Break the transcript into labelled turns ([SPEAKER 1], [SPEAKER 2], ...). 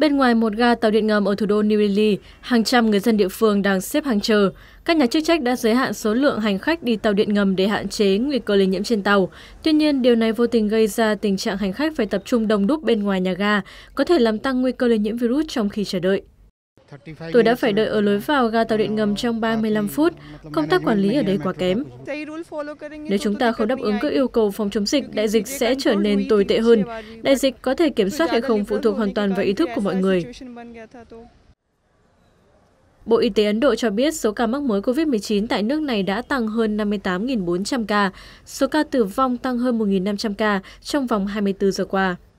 [SPEAKER 1] Bên ngoài một ga tàu điện ngầm ở thủ đô New Delhi, hàng trăm người dân địa phương đang xếp hàng chờ. Các nhà chức trách đã giới hạn số lượng hành khách đi tàu điện ngầm để hạn chế nguy cơ lây nhiễm trên tàu. Tuy nhiên, điều này vô tình gây ra tình trạng hành khách phải tập trung đông đúc bên ngoài nhà ga, có thể làm tăng nguy cơ lây nhiễm virus trong khi chờ đợi. Tôi đã phải đợi ở lối vào ga tàu điện ngầm trong 35 phút, công tác quản lý ở đây quá kém. Nếu chúng ta không đáp ứng các yêu cầu phòng chống dịch, đại dịch sẽ trở nên tồi tệ hơn. Đại dịch có thể kiểm soát hay không phụ thuộc hoàn toàn vào ý thức của mọi người. Bộ Y tế Ấn Độ cho biết số ca mắc mới COVID-19 tại nước này đã tăng hơn 58.400 ca, số ca tử vong tăng hơn 1.500 ca trong vòng 24 giờ qua.